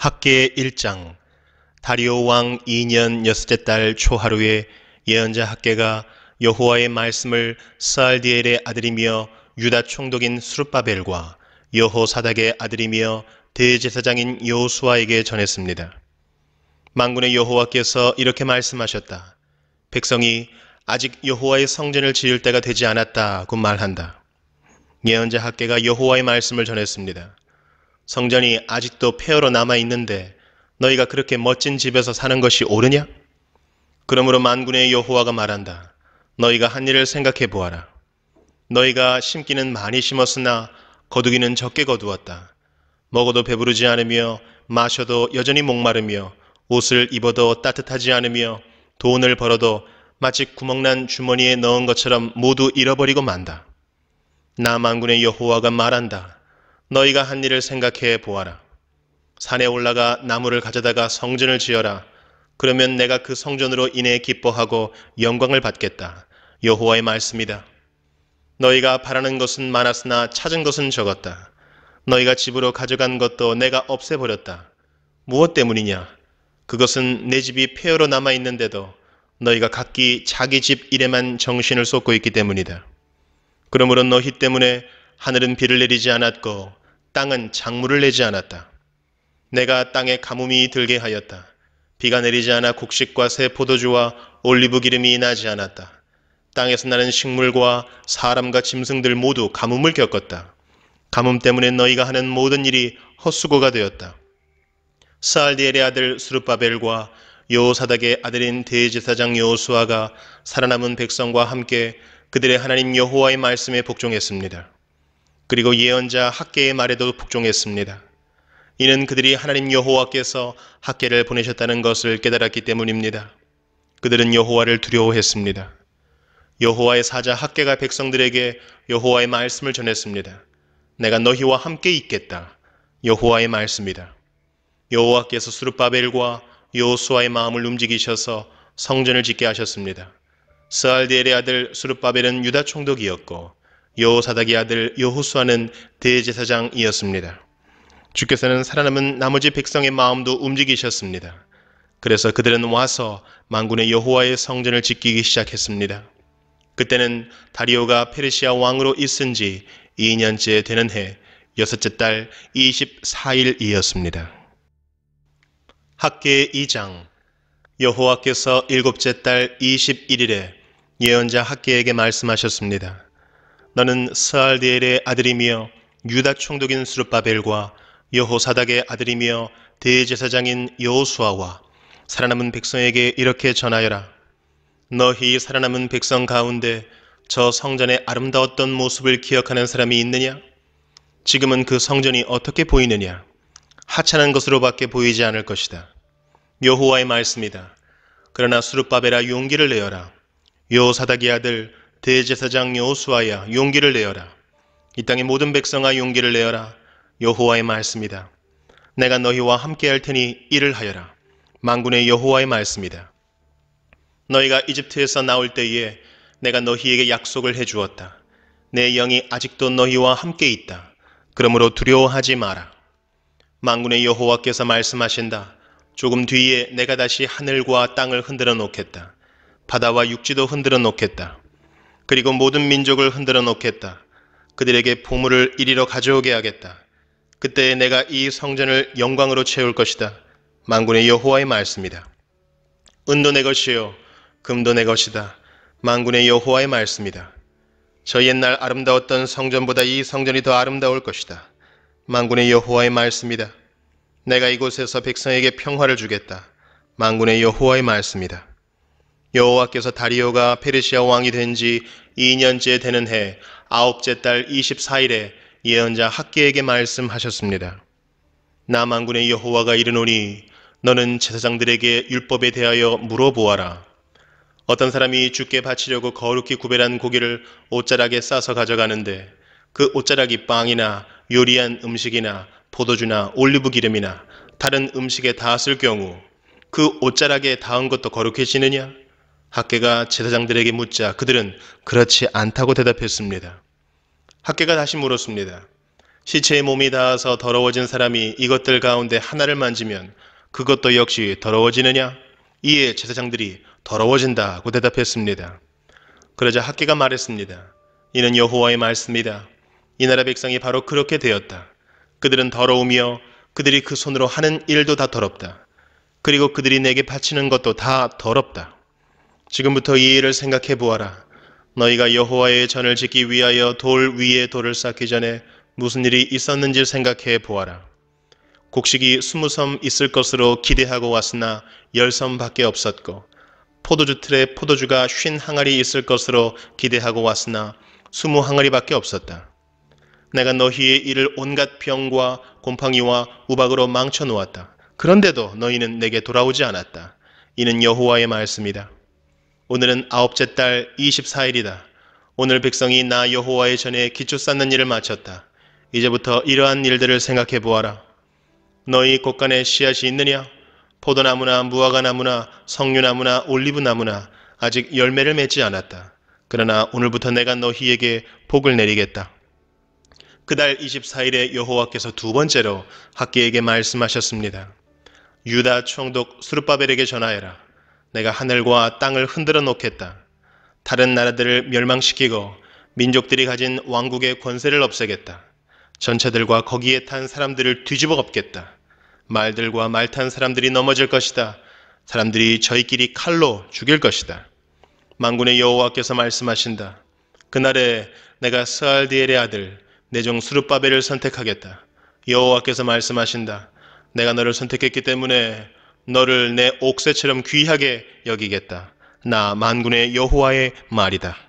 학계 1장 다리오 왕 2년 여섯째 달 초하루에 예언자 학계가 여호와의 말씀을 사알디엘의 아들이며 유다 총독인 수르바벨과 여호사닥의 아들이며 대제사장인 여호수아에게 전했습니다. 망군의 여호와께서 이렇게 말씀하셨다. 백성이 아직 여호와의 성전을 지을 때가 되지 않았다고 말한다. 예언자 학계가 여호와의 말씀을 전했습니다. 성전이 아직도 폐허로 남아 있는데 너희가 그렇게 멋진 집에서 사는 것이 옳으냐? 그러므로 만군의 여호와가 말한다. 너희가 한 일을 생각해 보아라. 너희가 심기는 많이 심었으나 거두기는 적게 거두었다. 먹어도 배부르지 않으며 마셔도 여전히 목마르며 옷을 입어도 따뜻하지 않으며 돈을 벌어도 마치 구멍난 주머니에 넣은 것처럼 모두 잃어버리고 만다. 나 만군의 여호와가 말한다. 너희가 한 일을 생각해 보아라. 산에 올라가 나무를 가져다가 성전을 지어라. 그러면 내가 그 성전으로 인해 기뻐하고 영광을 받겠다. 여호와의 말씀이다. 너희가 바라는 것은 많았으나 찾은 것은 적었다. 너희가 집으로 가져간 것도 내가 없애버렸다. 무엇 때문이냐? 그것은 내 집이 폐허로 남아있는데도 너희가 각기 자기 집 일에만 정신을 쏟고 있기 때문이다. 그러므로 너희 때문에 하늘은 비를 내리지 않았고 땅은 작물을 내지 않았다. 내가 땅에 가뭄이 들게 하였다. 비가 내리지 않아 곡식과 새 포도주와 올리브 기름이 나지 않았다. 땅에서 나는 식물과 사람과 짐승들 모두 가뭄을 겪었다. 가뭄 때문에 너희가 하는 모든 일이 헛수고가 되었다. 사알디엘의 아들 수르바벨과 요사닥의 아들인 대제사장 요호수아가 살아남은 백성과 함께 그들의 하나님 여호와의 말씀에 복종했습니다. 그리고 예언자 학계의 말에도 복종했습니다. 이는 그들이 하나님 여호와께서 학계를 보내셨다는 것을 깨달았기 때문입니다. 그들은 여호와를 두려워했습니다. 여호와의 사자 학계가 백성들에게 여호와의 말씀을 전했습니다. 내가 너희와 함께 있겠다. 여호와의 말씀이다. 여호와께서 수르바벨과 여호수아의 마음을 움직이셔서 성전을 짓게 하셨습니다. 스알디엘의 아들 수르바벨은 유다 총독이었고 여호사닥의 아들 여호수아는 대제사장이었습니다. 주께서는 살아남은 나머지 백성의 마음도 움직이셨습니다. 그래서 그들은 와서 망군의 여호와의 성전을 지키기 시작했습니다. 그때는 다리오가 페르시아 왕으로 있은 지 2년째 되는 해 여섯째 달 24일이었습니다. 학계 2장 여호와께서 일곱째 달 21일에 예언자 학계에게 말씀하셨습니다. 너는 스알디엘의 아들이며 유다 총독인 수르바벨과 여호사닥의 아들이며 대제사장인 여호수아와 살아남은 백성에게 이렇게 전하여라. 너희 살아남은 백성 가운데 저 성전의 아름다웠던 모습을 기억하는 사람이 있느냐? 지금은 그 성전이 어떻게 보이느냐? 하찮은 것으로밖에 보이지 않을 것이다. 여호와의 말씀이다. 그러나 수르바벨아 용기를 내어라. 여호사닥의 아들 대제사장 여호수아야 용기를 내어라. 이 땅의 모든 백성아 용기를 내어라. 여호와의 말씀이다. 내가 너희와 함께 할 테니 일을 하여라. 망군의 여호와의 말씀이다. 너희가 이집트에서 나올 때에 내가 너희에게 약속을 해 주었다. 내 영이 아직도 너희와 함께 있다. 그러므로 두려워하지 마라. 망군의 여호와께서 말씀하신다. 조금 뒤에 내가 다시 하늘과 땅을 흔들어 놓겠다. 바다와 육지도 흔들어 놓겠다. 그리고 모든 민족을 흔들어 놓겠다. 그들에게 보물을 이리로 가져오게 하겠다. 그때 내가 이 성전을 영광으로 채울 것이다. 망군의 여호와의 말씀이다. 은도 내 것이요 금도 내 것이다. 망군의 여호와의 말씀이다. 저 옛날 아름다웠던 성전보다 이 성전이 더 아름다울 것이다. 망군의 여호와의 말씀이다. 내가 이곳에서 백성에게 평화를 주겠다. 망군의 여호와의 말씀이다. 여호와께서 다리오가 페르시아 왕이 된 지 2년째 되는 해 아홉째 달 24일에 예언자 학계에게 말씀하셨습니다. 남한군의 여호와가 이르노니 너는 제사장들에게 율법에 대하여 물어보아라. 어떤 사람이 죽게 바치려고 거룩히 구별한 고기를 옷자락에 싸서 가져가는데 그 옷자락이 빵이나 요리한 음식이나 포도주나 올리브 기름이나 다른 음식에 닿았을 경우 그 옷자락에 닿은 것도 거룩해지느냐? 학계가 제사장들에게 묻자 그들은 그렇지 않다고 대답했습니다. 학계가 다시 물었습니다. 시체의 몸이 닿아서 더러워진 사람이 이것들 가운데 하나를 만지면 그것도 역시 더러워지느냐? 이에 제사장들이 더러워진다고 대답했습니다. 그러자 학계가 말했습니다. 이는 여호와의 말씀이다. 이 나라 백성이 바로 그렇게 되었다. 그들은 더러우며 그들이 그 손으로 하는 일도 다 더럽다. 그리고 그들이 내게 바치는 것도 다 더럽다. 지금부터 이 일을 생각해 보아라. 너희가 여호와의 전을 짓기 위하여 돌 위에 돌을 쌓기 전에 무슨 일이 있었는지 생각해 보아라. 곡식이 스무 섬 있을 것으로 기대하고 왔으나 열 섬밖에 없었고 포도주 틀에 포도주가 쉰 항아리 있을 것으로 기대하고 왔으나 스무 항아리밖에 없었다. 내가 너희의 일을 온갖 병과 곰팡이와 우박으로 망쳐 놓았다. 그런데도 너희는 내게 돌아오지 않았다. 이는 여호와의 말씀이다. 오늘은 아홉째 달 24일이다. 오늘 백성이 나 여호와의 전에 기초 쌓는 일을 마쳤다. 이제부터 이러한 일들을 생각해 보아라. 너희 곳간에 씨앗이 있느냐? 포도나무나 무화과나무나 석류나무나 올리브나무나 아직 열매를 맺지 않았다. 그러나 오늘부터 내가 너희에게 복을 내리겠다. 그 달 24일에 여호와께서 두 번째로 학계에게 말씀하셨습니다. 유다 총독 수르바벨에게 전하여라. 내가 하늘과 땅을 흔들어 놓겠다. 다른 나라들을 멸망시키고 민족들이 가진 왕국의 권세를 없애겠다. 전차들과 거기에 탄 사람들을 뒤집어 엎겠다. 말들과 말 탄 사람들이 넘어질 것이다. 사람들이 저희끼리 칼로 죽일 것이다. 망군의 여호와께서 말씀하신다. 그날에 내가 스알디엘의 아들 내종 수르바벨을 선택하겠다. 여호와께서 말씀하신다. 내가 너를 선택했기 때문에 너를 내 옥새처럼 귀하게 여기겠다. 나 만군의 여호와의 말이다.